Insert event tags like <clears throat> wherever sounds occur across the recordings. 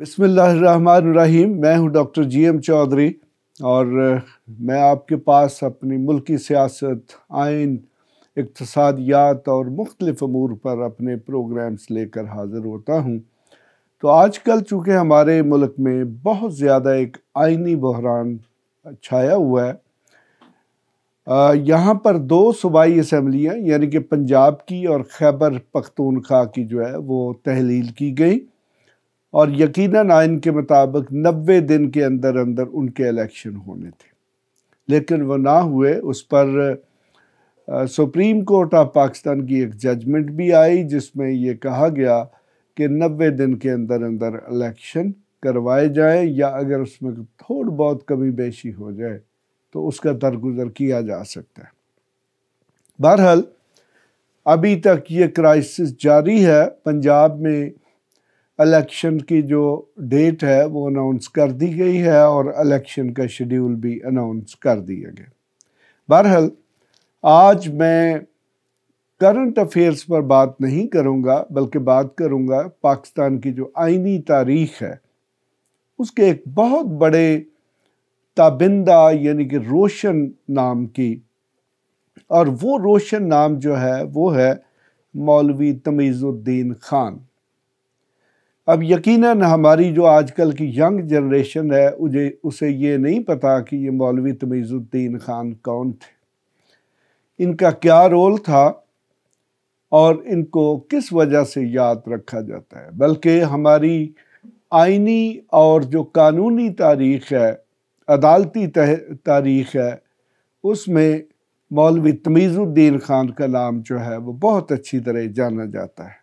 बिसमीम मैं हूं डॉक्टर जी एम चौधरी और मैं आपके पास अपनी मुल्की सियासत आइन इकतसादियात और मुख्तलिफ अमूर पर अपने प्रोग्राम्स लेकर हाज़िर होता हूं तो आजकल चूँकि हमारे मुल्क में बहुत ज़्यादा एक आइनी बहरान छाया हुआ है यहाँ पर दो सूबाई असम्बलियाँ यानी कि पंजाब की और खैबर पख्तूनख्वा की जो है वो तहलील की गई और यकीनन आयन के मुताबिक नबे दिन के अंदर अंदर उनके इलेक्शन होने थे लेकिन वो ना हुए उस पर सुप्रीम कोर्ट ऑफ पाकिस्तान की एक जजमेंट भी आई जिसमें ये कहा गया कि नबे दिन के अंदर अंदर इलेक्शन करवाए जाएं या अगर उसमें थोड़ी बहुत कमी बेशी हो जाए तो उसका दरगुजर किया जा सकता है बहरहाल अभी तक ये क्राइसिस जारी है पंजाब में इलेक्शन की जो डेट है वो अनाउंस कर दी गई है और इलेक्शन का शेड्यूल भी अनाउंस कर दिया गया बहरहाल आज मैं करंट अफेयर्स पर बात नहीं करूँगा बल्कि बात करूँगा पाकिस्तान की जो आइनी तारीख है उसके एक बहुत बड़े ताबिंदा यानी कि रोशन नाम की और वो रोशन नाम जो है वो है मौलवी तमीज़ुद्दीन ख़ान अब यकीनन हमारी जो आजकल की यंग जनरेशन है उसे उसे ये नहीं पता कि ये मौलवी तमीज़ुद्दीन ख़ान कौन थे इनका क्या रोल था और इनको किस वजह से याद रखा जाता है बल्कि हमारी आइनी और जो कानूनी तारीख है अदालती तारीख है उसमें मौलवी तमीज़ुद्दीन ख़ान का नाम जो है वो बहुत अच्छी तरह जाना जाता है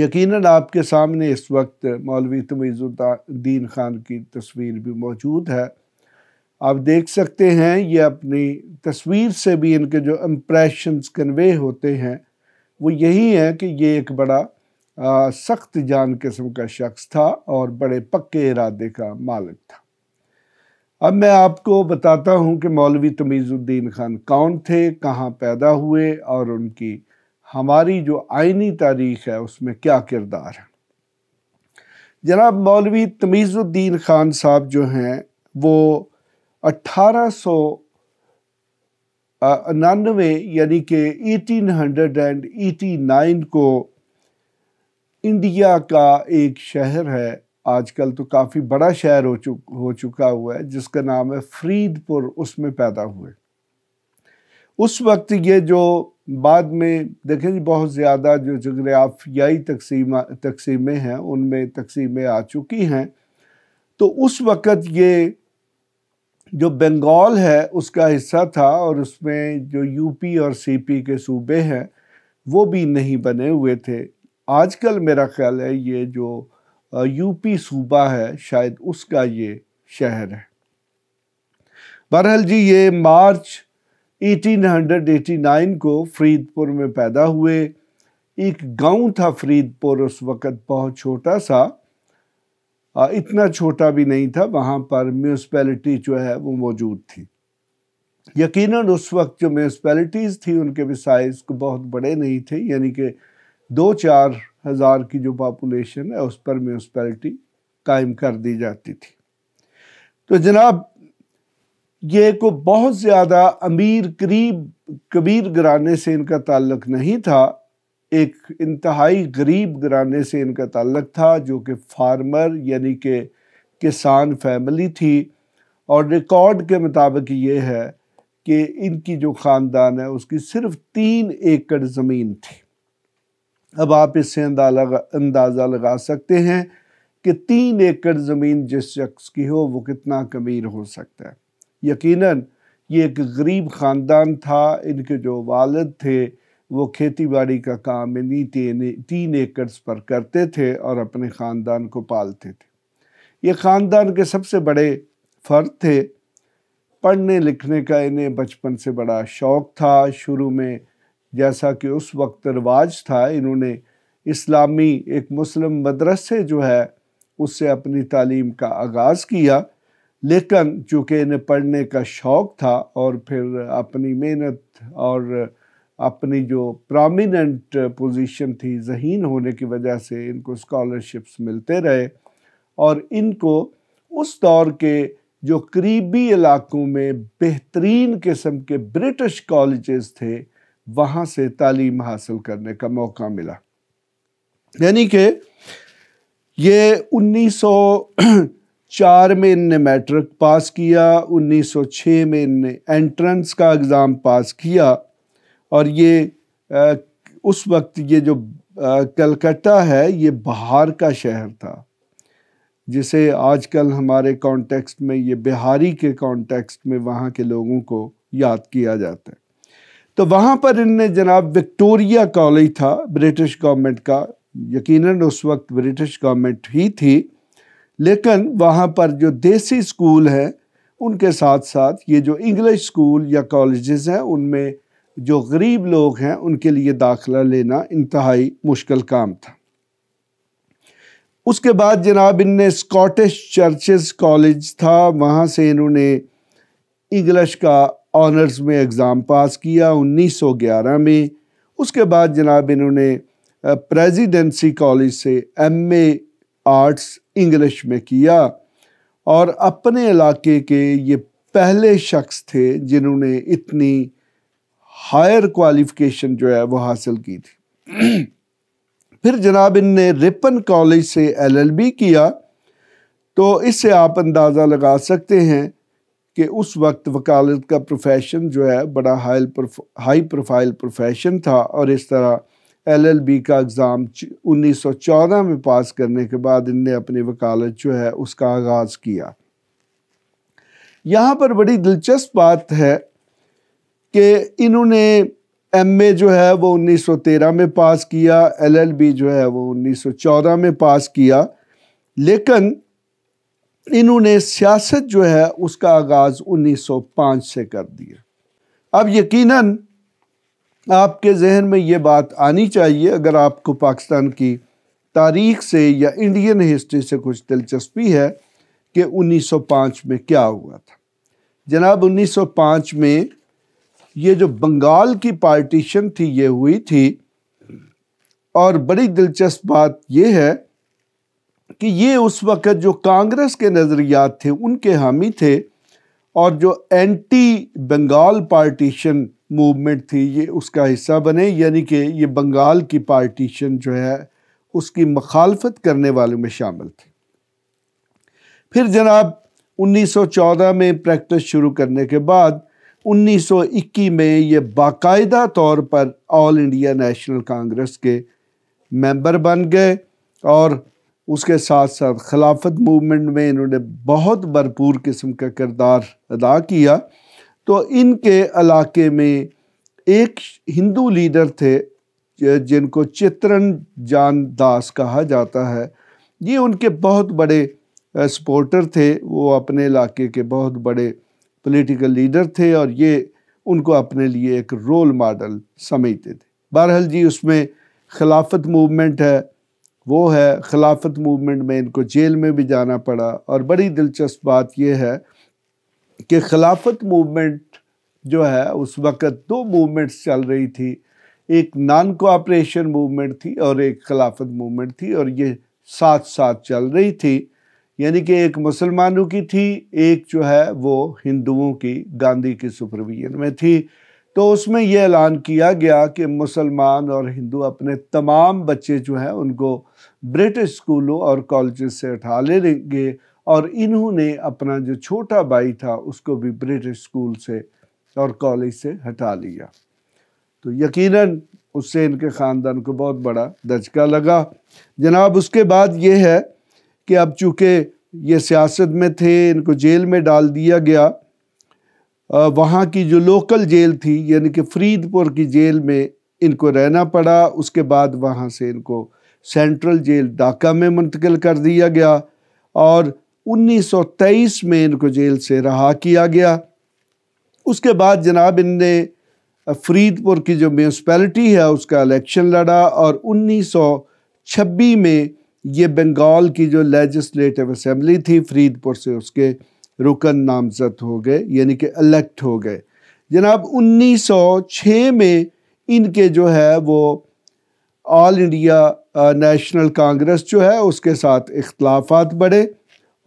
यकीनन आपके सामने इस वक्त मौलवी तमीज़ुद्दीन ख़ान की तस्वीर भी मौजूद है आप देख सकते हैं ये अपनी तस्वीर से भी इनके जो इम्प्रेशंस कन्वे होते हैं वो यही है कि ये एक बड़ा सख्त जान किस्म का शख्स था और बड़े पक्के इरादे का मालिक था अब मैं आपको बताता हूँ कि मौलवी तमीज़ुद्दीन ख़ान कौन थे कहाँ पैदा हुए और उनकी हमारी जो आइनी तारीख है उसमें क्या किरदार है जनाब मौलवी तमीज़ुद्दीन ख़ान साहब जो हैं वो अट्ठारह सौ नानवे यानी कि eighteen hundred and eighty nine को इंडिया का एक शहर है आजकल तो काफ़ी बड़ा शहर हो चुक हो चुका हुआ है जिसका नाम है फरीदपुर उसमें पैदा हुए उस वक्त ये जो बाद में देखें जी बहुत ज़्यादा जो जगराफियाई तकसीम तकसीमें हैं उनमें तकसीमें आ चुकी हैं तो उस वक़्त ये जो बंगाल है उसका हिस्सा था और उसमें जो यूपी और सीपी के सूबे हैं वो भी नहीं बने हुए थे आजकल मेरा ख्याल है ये जो यूपी सूबा है शायद उसका ये शहर है बहरहाल जी ये मार्च 1889 को फरीदपुर में पैदा हुए एक गांव था फरीदपुर उस वक़्त बहुत छोटा सा इतना छोटा भी नहीं था वहाँ पर म्यूनसिपैलिटी जो है वो मौजूद थी यकीनन उस वक्त जो म्यूनसिपैलिटीज़ थी उनके भी साइज़ को बहुत बड़े नहीं थे यानी कि दो चार हज़ार की जो पॉपुलेशन है उस पर म्यूनसपैलिटी कायम कर दी जाती थी तो जनाब ये को बहुत ज़्यादा अमीर करीब कबीर घराने से इनका ताल्लुक नहीं था एक इंतहाई गरीब घराने से इनका ताल्लुक था जो कि फार्मर यानी कि किसान फैमिली थी और रिकॉर्ड के मुताबिक ये है कि इनकी जो ख़ानदान है उसकी सिर्फ तीन एकड़ ज़मीन थी अब आप इससे अंदाज़ा लगा सकते हैं कि तीन एकड़ ज़मीन जिस शख्स की हो वो कितना कमीर हो सकता है यकीनन ये एक गरीब ख़ानदान था इनके जो वालद थे वो खेती बाड़ी का काम इन्हीं तीन तीन एकड़स पर करते थे और अपने ख़ानदान को पालते थे ये ख़ानदान के सबसे बड़े फ़र्द थे पढ़ने लिखने का इन्हें बचपन से बड़ा शौक़ था शुरू में जैसा कि उस वक्त रवाज था इन्होंने इस्लामी एक मुस्लिम मदरसे जो है उससे अपनी तालीम का आगाज़ किया लेकिन चूँकि इन्हें पढ़ने का शौक़ था और फिर अपनी मेहनत और अपनी जो प्रोमिनेंट पोजीशन थी जहीन होने की वजह से इनको स्कॉलरशिप्स मिलते रहे और इनको उस दौर के जो करीबी इलाकों में बेहतरीन किस्म के ब्रिटिश कॉलेजेस थे वहाँ से तालीम हासिल करने का मौका मिला यानी कि ये उन्नीस चार में इनने मैट्रिक पास किया 1906 में इनने एंट्रेंस का एग्ज़ाम पास किया और ये आ, उस वक्त ये जो कलकत्ता है ये बाहर का शहर था जिसे आजकल हमारे कॉन्टेक्स्ट में ये बिहारी के कॉन्टेक्स्ट में वहाँ के लोगों को याद किया जाता है तो वहाँ पर इनने जनाब विक्टोरिया कॉलेज था ब्रिटिश गवर्नमेंट का यकीनन उस वक्त ब्रिटिश गवर्नमेंट ही थी लेकिन वहाँ पर जो देसी स्कूल हैं उनके साथ साथ ये जो इंग्लिश स्कूल या कॉलेजेस हैं उनमें जो गरीब लोग हैं उनके लिए दाखिला लेना इंतहाई मुश्किल काम था उसके बाद जनाब इनने स्कॉटिश चर्चेस कॉलेज था वहाँ से इन्होंने इंग्लिश का ऑनर्स में एग्ज़ाम पास किया 1911 में उसके बाद जनाब इन्होंने प्रेसिडेंसी कॉलेज से एमए आर्ट्स इंग्लिश में किया और अपने इलाके के ये पहले शख्स थे जिन्होंने इतनी हायर क्वालिफिकेशन जो है वो हासिल की थी <clears throat> फिर जनाब इन ने रिपन कॉलेज से एलएलबी किया तो इससे आप अंदाज़ा लगा सकते हैं कि उस वक्त वकालत का प्रोफेशन जो है बड़ा हाई हाई प्रोफाइल प्रोफेशन था और इस तरह एलएलबी का एग्ज़ाम 1914 में पास करने के बाद इनने अपनी वकालत जो है उसका आगाज़ किया यहाँ पर बड़ी दिलचस्प बात है कि इन्होंने एमए जो है वो 1913 में पास किया एलएलबी जो है वो 1914 में पास किया लेकिन इन्होंने सियासत जो है उसका आगाज़ 1905 से कर दिया अब यकीनन आपके जहन में ये बात आनी चाहिए अगर आपको पाकिस्तान की तारीख से या इंडियन हिस्ट्री से कुछ दिलचस्पी है कि 1905 में क्या हुआ था जनाब 1905 में ये जो बंगाल की पार्टीशन थी ये हुई थी और बड़ी दिलचस्प बात यह है कि ये उस वक़्त जो कांग्रेस के नज़रियात थे उनके हामी थे और जो एंटी बंगाल पार्टीशन मूवमेंट थी ये उसका हिस्सा बने यानी कि ये बंगाल की पार्टीशन जो है उसकी मखालफत करने वालों में शामिल थी फिर जनाब 1914 में प्रैक्टिस शुरू करने के बाद 1921 में ये बाकायदा तौर पर ऑल इंडिया नेशनल कांग्रेस के मेंबर बन गए और उसके साथ साथ खिलाफत मूवमेंट में इन्होंने बहुत भरपूर किस्म का किरदार अदा किया तो इनके इलाके में एक हिंदू लीडर थे जिनको चित्रण जान दास कहा जाता है ये उनके बहुत बड़े सपोर्टर थे वो अपने इलाके के बहुत बड़े पॉलिटिकल लीडर थे और ये उनको अपने लिए एक रोल मॉडल समझते थे बहरहाल जी उसमें खिलाफत मूवमेंट है वो है खिलाफत मूवमेंट में इनको जेल में भी जाना पड़ा और बड़ी दिलचस्प बात यह है कि खिलाफत मूवमेंट जो है उस वक़्त दो मूवमेंट्स चल रही थी एक नॉन कोऑपरेशन मूवमेंट थी और एक खिलाफत मूवमेंट थी और ये साथ साथ चल रही थी यानी कि एक मुसलमानों की थी एक जो है वो हिंदुओं की गांधी की सुपरविजन में थी तो उसमें यह ऐलान किया गया कि मुसलमान और हिंदू अपने तमाम बच्चे जो हैं उनको ब्रिटिश स्कूलों और कॉलेज से उठा ले लेंगे और इन्होंने अपना जो छोटा भाई था उसको भी ब्रिटिश स्कूल से और कॉलेज से हटा लिया तो यकीनन उससे इनके ख़ानदान को बहुत बड़ा धचका लगा जनाब उसके बाद ये है कि अब चूँकि ये सियासत में थे इनको जेल में डाल दिया गया वहाँ की जो लोकल जेल थी यानी कि फरीदपुर की जेल में इनको रहना पड़ा उसके बाद वहाँ से इनको सेंट्रल जेल ढाका में मुंतकिल कर दिया गया और 1923 में इनको जेल से रहा किया गया उसके बाद जनाब इनने फरीदपुर की जो म्यूनसपैलिटी है उसका इलेक्शन लड़ा और 1926 में ये बंगाल की जो लेजिस्लेटिव असम्बली थी फरीदपुर से उसके रुकन नामजद हो गए यानी कि इलेक्ट हो गए जनाब 1906 में इनके जो है वो ऑल इंडिया नेशनल कांग्रेस जो है उसके साथ इख्तलाफात बढ़े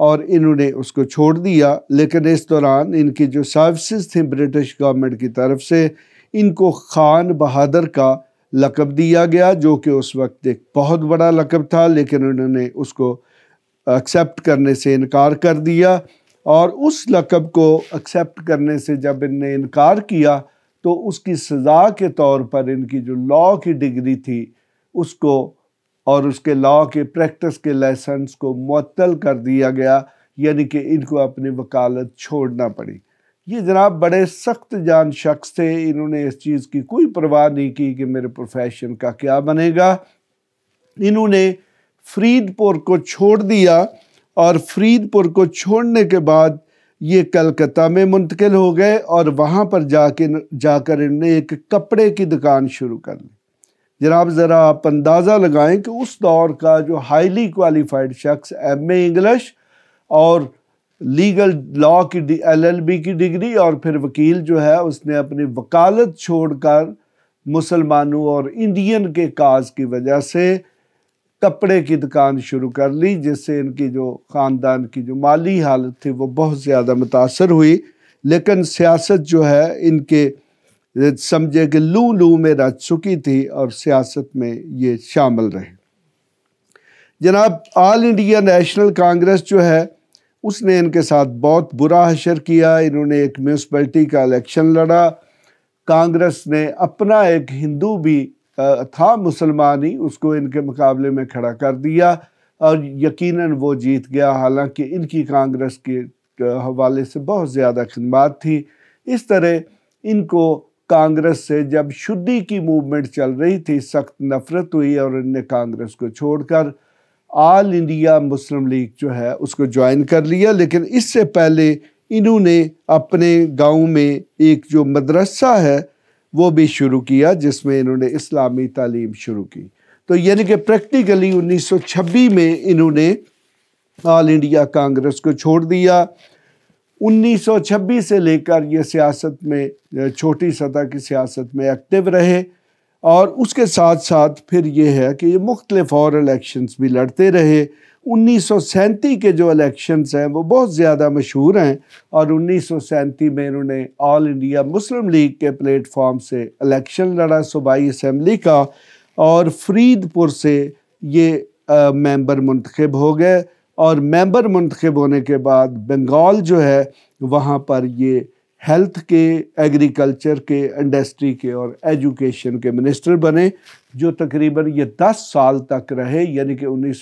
और इन्होंने उसको छोड़ दिया लेकिन इस दौरान इनकी जो सर्विसेज थी ब्रिटिश गवर्नमेंट की तरफ से इनको खान बहादुर का लकब दिया गया जो कि उस वक्त एक बहुत बड़ा लकब था लेकिन उन्होंने उसको एक्सेप्ट करने से इनकार कर दिया और उस लकब को एक्सेप्ट करने से जब इनने इनकार किया तो उसकी सज़ा के तौर पर इनकी जो लॉ की डिग्री थी उसको और उसके लॉ के प्रैक्टिस के लाइसेंस को मअतल कर दिया गया यानी कि इनको अपनी वकालत छोड़ना पड़ी ये जनाब बड़े सख्त जान शख्स थे इन्होंने इस चीज़ की कोई परवाह नहीं की कि मेरे प्रोफेशन का क्या बनेगा इन्होंने फरीदपुर को छोड़ दिया और फरीदपुर को छोड़ने के बाद ये कलकत्ता में मुंतकिल हो गए और वहाँ पर जाके जाकर इन्होंने एक कपड़े की दुकान शुरू कर ली जनाब ज़रा आप अंदाज़ा लगाएं कि उस दौर का जो हाईली क्वालिफाइड शख्स एम ए इंग्लिश और लीगल लॉ की एलएलबी की डिग्री और फिर वकील जो है उसने अपनी वकालत छोड़कर मुसलमानों और इंडियन के काज की वजह से कपड़े की दुकान शुरू कर ली जिससे इनकी जो ख़ानदान की जो माली हालत थी वो बहुत ज़्यादा मुतासर हुई लेकिन सियासत जो है इनके समझे कि लू लू में रह चुकी थी और सियासत में ये शामिल रहे जनाब ऑल इंडिया नेशनल कांग्रेस जो है उसने इनके साथ बहुत बुरा हशर किया इन्होंने एक म्यूनसिपलिटी का इलेक्शन लड़ा कांग्रेस ने अपना एक हिंदू भी था मुसलमान ही उसको इनके मुकाबले में खड़ा कर दिया और यकीनन वो जीत गया हालांकि इनकी कांग्रेस के हवाले से बहुत ज़्यादा खदमात थी इस तरह इनको कांग्रेस से जब शुद्धि की मूवमेंट चल रही थी सख्त नफरत हुई और इनने कांग्रेस को छोड़कर ऑल इंडिया मुस्लिम लीग जो है उसको ज्वाइन कर लिया लेकिन इससे पहले इन्होंने अपने गांव में एक जो मदरसा है वो भी शुरू किया जिसमें इन्होंने इस्लामी तालीम शुरू की तो यानी कि प्रैक्टिकली 1926 में इन्होंने ऑल इंडिया कांग्रेस को छोड़ दिया 1926 से लेकर ये सियासत में छोटी सतह की सियासत में एक्टिव रहे और उसके साथ साथ फिर ये है कि ये मुख्तलिफ और इलेक्शंस भी लड़ते रहे उन्नीस के जो इलेक्शंस हैं वो बहुत ज़्यादा मशहूर हैं और उन्नीस में इन्होंने ऑल इंडिया मुस्लिम लीग के प्लेटफॉर्म से इलेक्शन लड़ा सूबाई असम्बली का और फरीदपुर से ये मेंबर मुंतखब हो गए और मेंबर मंतखब होने के बाद बंगाल जो है वहाँ पर ये हेल्थ के एग्रीकल्चर के इंडस्ट्री के और एजुकेशन के मिनिस्टर बने जो तकरीबन ये 10 साल तक रहे यानी कि उन्नीस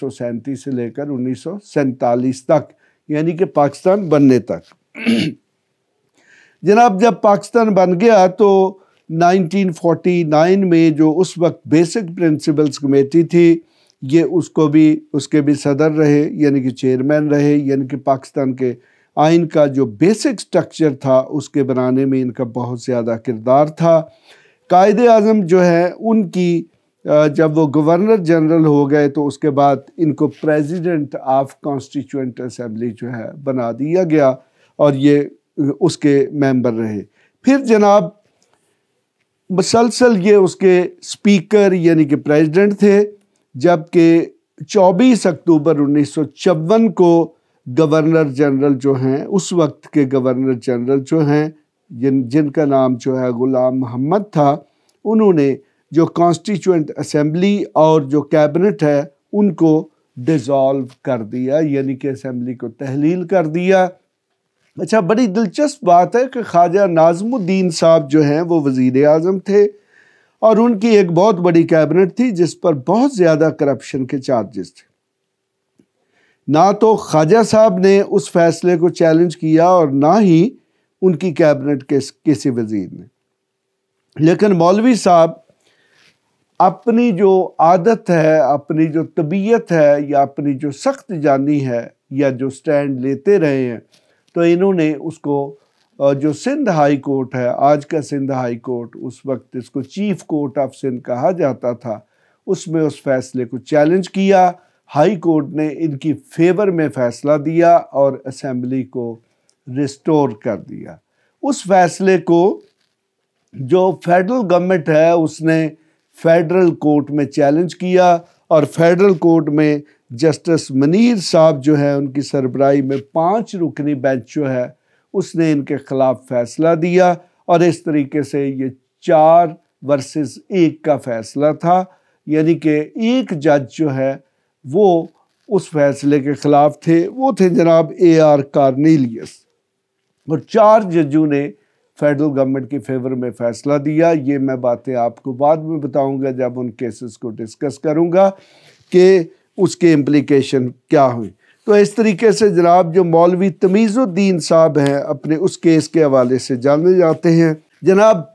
से लेकर उन्नीस तक यानी कि पाकिस्तान बनने तक जनाब जब पाकिस्तान बन गया तो 1949 में जो उस वक्त बेसिक प्रिंसिपल्स कमेटी थी ये उसको भी उसके भी सदर रहे यानी कि चेयरमैन रहे यानी कि पाकिस्तान के आइन का जो बेसिक स्ट्रक्चर था उसके बनाने में इनका बहुत ज़्यादा किरदार था कायद अजम जो है उनकी जब वो गवर्नर जनरल हो गए तो उसके बाद इनको प्रेसिडेंट ऑफ कॉन्स्टिट्यूंट असम्बली जो है बना दिया गया और ये उसके मेंबर रहे फिर जनाब मुसलसल ये उसके स्पीकर यानी कि प्रेसिडेंट थे जबकि 24 अक्टूबर उन्नीस को गवर्नर जनरल जो हैं उस वक्त के गवर्नर जनरल जो हैं जिन जिनका नाम जो है ग़ुलाम मोहम्मद था उन्होंने जो कॉन्स्टिट्यूंट असम्बली और जो कैबिनेट है उनको डिज़ोल्व कर दिया यानी कि असम्बली को तहलील कर दिया अच्छा बड़ी दिलचस्प बात है कि ख्वाजा नाजमुद्दीन साहब जो हैं वो वज़ी अजम थे और उनकी एक बहुत बड़ी कैबिनेट थी जिस पर बहुत ज़्यादा करप्शन के चार्जेस थे ना तो ख्वाजा साहब ने उस फैसले को चैलेंज किया और ना ही उनकी कैबिनेट के किसी वजीर ने लेकिन मौलवी साहब अपनी जो आदत है अपनी जो तबीयत है या अपनी जो सख्त जानी है या जो स्टैंड लेते रहे हैं तो इन्होंने उसको और जो सिंध हाई कोर्ट है आज का सिंध हाई कोर्ट उस वक्त इसको चीफ कोर्ट ऑफ सिंध कहा जाता था उसमें उस फैसले को चैलेंज किया हाई कोर्ट ने इनकी फेवर में फैसला दिया और असम्बली को रिस्टोर कर दिया उस फैसले को जो फेडरल गवर्नमेंट है उसने फेडरल कोर्ट में चैलेंज किया और फेडरल कोर्ट में जस्टिस मनीर साहब जो है उनकी सरबराही में पांच रुकनी बेंच जो है उसने इनके खिलाफ फैसला दिया और इस तरीके से ये चार वर्सेस एक का फैसला था यानी कि एक जज जो है वो उस फैसले के ख़िलाफ़ थे वो थे जनाब ए आर कार्नीलियस और चार जजों ने फेडरल गवर्नमेंट के फेवर में फ़ैसला दिया ये मैं बातें आपको बाद में बताऊंगा जब उन केसेस को डिस्कस करूंगा कि उसके इम्प्लिकेशन क्या हुई तो इस तरीके से जनाब जो मौलवी तमीज़ुद्दीन साहब हैं अपने उस केस के हवाले से जाने जाते हैं जनाब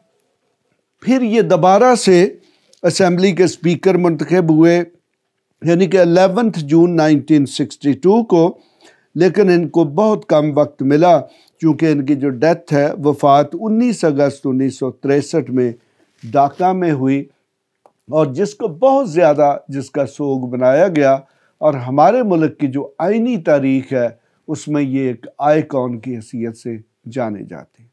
फिर ये दोबारा से असम्बली के स्पीकर मंतखब हुए यानी कि अलेवंथ जून 1962 को लेकिन इनको बहुत कम वक्त मिला क्योंकि इनकी जो डेथ है वफात 19 अगस्त उन्नीस में ढाका में हुई और जिसको बहुत ज़्यादा जिसका सोग बनाया गया और हमारे मुल्क की जो आइनी तारीख है उसमें ये एक आइकॉन की हैसियत से जाने जाते हैं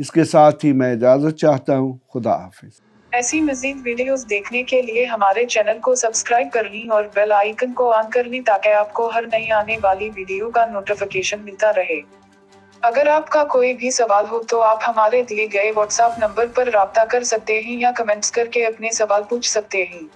इसके साथ ही मैं इजाज़त चाहता हूँ खुदा हाफिज ऐसी मजीद वीडियोस देखने के लिए हमारे चैनल को सब्सक्राइब कर लें और बेल आइकन को ऑन कर लें ताकि आपको हर नई आने वाली वीडियो का नोटिफिकेशन मिलता रहे अगर आपका कोई भी सवाल हो तो आप हमारे दिए गए व्हाट्सएप नंबर पर रबता कर सकते हैं या कमेंट्स करके अपने सवाल पूछ सकते हैं